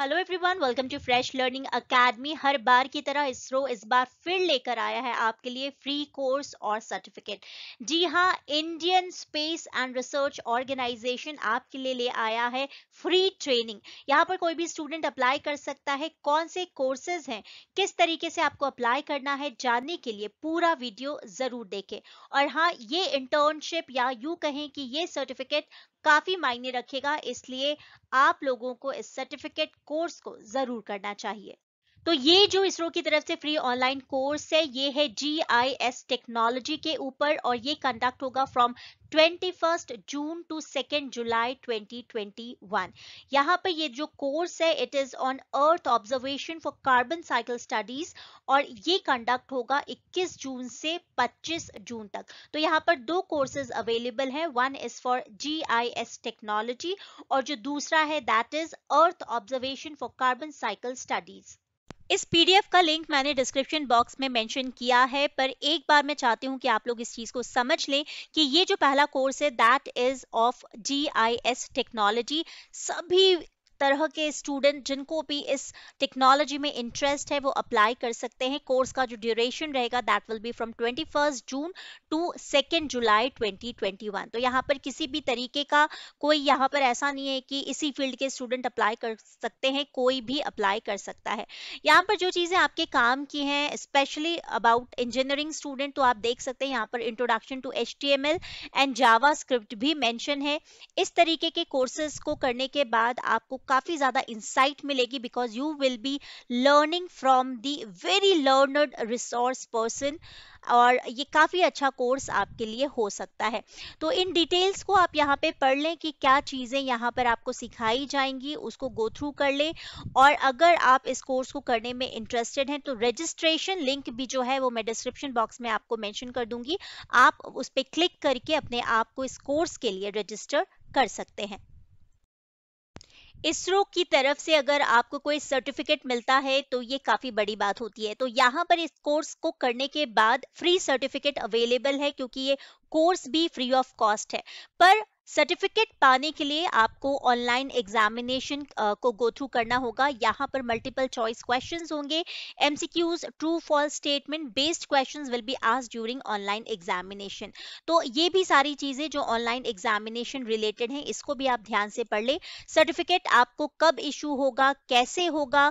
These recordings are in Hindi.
hello everyone welcome to fresh learning academy हर बार की तरह इसरो इस बार फिर लेकर आया है आपके लिए फ्री कोर्स और सर्टिफिकेट जी हाँ Indian space and research organisation आपके लिए ले आया है फ्री ट्रेनिंग यहाँ पर कोई भी स्टूडेंट अप्लाई कर सकता है कौन से कोर्सेज हैं किस तरीके से आपको अप्लाई करना है जानने के लिए पूरा वीडियो जरूर देखें और हाँ ये इंटर्नशिप या यू कहें कि ये सर्टिफिकेट काफी मायने रखेगा इसलिए आप लोगों को इस सर्टिफिकेट कोर्स को जरूर करना चाहिए तो ये जो इसरो की तरफ से फ्री ऑनलाइन कोर्स है ये है जीआईएस टेक्नोलॉजी के ऊपर और ये कंडक्ट होगा फ्रॉम 21 जून टू 2 जुलाई 2021 यहाँ पर ये जो कोर्स है it is on earth observation for carbon cycle studies और ये कंडक्ट होगा 21 जून से 25 जून तक तो यहाँ पर दो कोर्सेज अवेलेबल हैं one is for GIS technology और जो दूसरा है that is earth observation for carbon cycle studies इस पीडीएफ का लिंक मैंने डिस्क्रिप्शन बॉक्स में मेंशन किया है पर एक बार मैं चाहती हूं कि आप लोग इस चीज़ को समझ लें कि ये जो पहला कोर्स है that is of G technology सभी तरह के स्टूडेंट जिनको भी इस टेक्नोलॉजी में इंटरेस्ट है वो अप्लाई कर सकते हैं कोर्स का जो ड्यूरेशन रहेगा that will be from twenty June to second July 2021 तो यहाँ पर किसी भी तरीके का कोई यहाँ पर ऐसा नहीं है कि इसी फील्ड के स्टूडेंट अप्लाई कर सकते हैं कोई भी अप्लाई कर सकता है यहाँ पर जो चीज़ें आपके काम की हैं स्पेशली अबाउट इंजीनियरिंग स्टूडेंट तो आप देख सकते हैं यहाँ पर introduction to H and Java भी मैंशन है इस तरीके के कोर्सेज को करने के बाद आपको काफ़ी ज़्यादा इंसाइट मिलेगी because you will be learning from the very learned resource person और ये काफ़ी अच्छा कोर्स आपके लिए हो सकता है तो इन डिटेल्स को आप यहाँ पे पढ़ लें कि क्या चीज़ें यहाँ पर आपको सिखाई जाएंगी उसको गो थ्रू कर लें और अगर आप इस कोर्स को करने में इंटरेस्टेड हैं तो रजिस्ट्रेशन लिंक भी जो है वो मैं डिस्क्रिप्शन बॉक्स में आपको मैंशन कर दूंगी आप उस पर क्लिक करके अपने आप को इस कोर्स के लिए रजिस्टर कर सकते हैं इसरो की तरफ से अगर आपको कोई सर्टिफिकेट मिलता है तो ये काफी बड़ी बात होती है तो यहाँ पर इस कोर्स को करने के बाद फ्री सर्टिफिकेट अवेलेबल है क्योंकि ये कोर्स भी फ्री ऑफ कॉस्ट है पर सर्टिफिकेट पाने के लिए आपको ऑनलाइन एग्जामिनेशन को गो थ्रू करना होगा यहाँ पर मल्टीपल चॉइस क्वेश्चन होंगे MCQs true false statement based question will be आज ड्यूरिंग ऑनलाइन एग्जामिनेशन तो ये भी सारी चीजें जो ऑनलाइन एग्जामिनेशन रिलेटेड हैं इसको भी आप ध्यान से पढ़ ले सर्टिफिकेट आपको कब इशू होगा कैसे होगा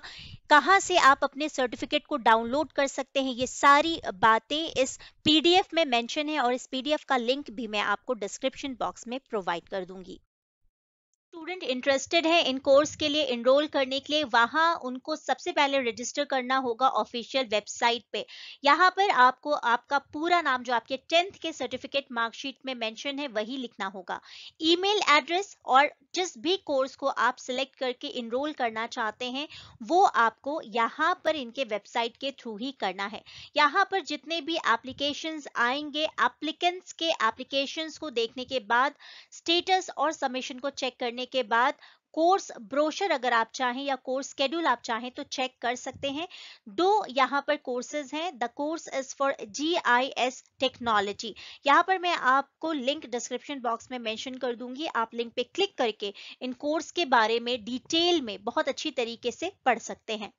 कहां से आप अपने सर्टिफिकेट को डाउनलोड कर सकते हैं ये सारी बातें इस पीडीएफ में मेंशन है और इस पीडीएफ का लिंक भी मैं आपको डिस्क्रिप्शन बॉक्स में प्रोवाइड कर दूंगी स्टूडेंट इंटरेस्टेड है इन कोर्स के लिए इनरोल करने के लिए वहां उनको सबसे पहले रजिस्टर करना होगा ऑफिशियल वेबसाइट पे यहाँ पर आपको आपका पूरा नाम जो आपके टेंथ के सर्टिफिकेट मार्कशीट में मेंशन है वही लिखना होगा ईमेल एड्रेस और जिस भी कोर्स को आप सिलेक्ट करके इनरोल करना चाहते हैं वो आपको यहाँ पर इनके वेबसाइट के थ्रू ही करना है यहाँ पर जितने भी एप्लीकेशन आएंगे एप्लीकेंट्स के एप्लीकेशन को देखने के बाद स्टेटस और सबमिशन को चेक करने करने के बाद कोर्स ब्रोशर अगर आप चाहें या कोर्स स्केड्यूल आप चाहें तो चेक कर सकते हैं दो यहाँ पर कोर्सेज हैं the course is for G I S technology यहाँ पर मैं आपको लिंक डिस्क्रिप्शन बॉक्स में मेंशन कर दूंगी आप लिंक पे क्लिक करके इन कोर्स के बारे में डिटेल में बहुत अच्छी तरीके से पढ़ सकते हैं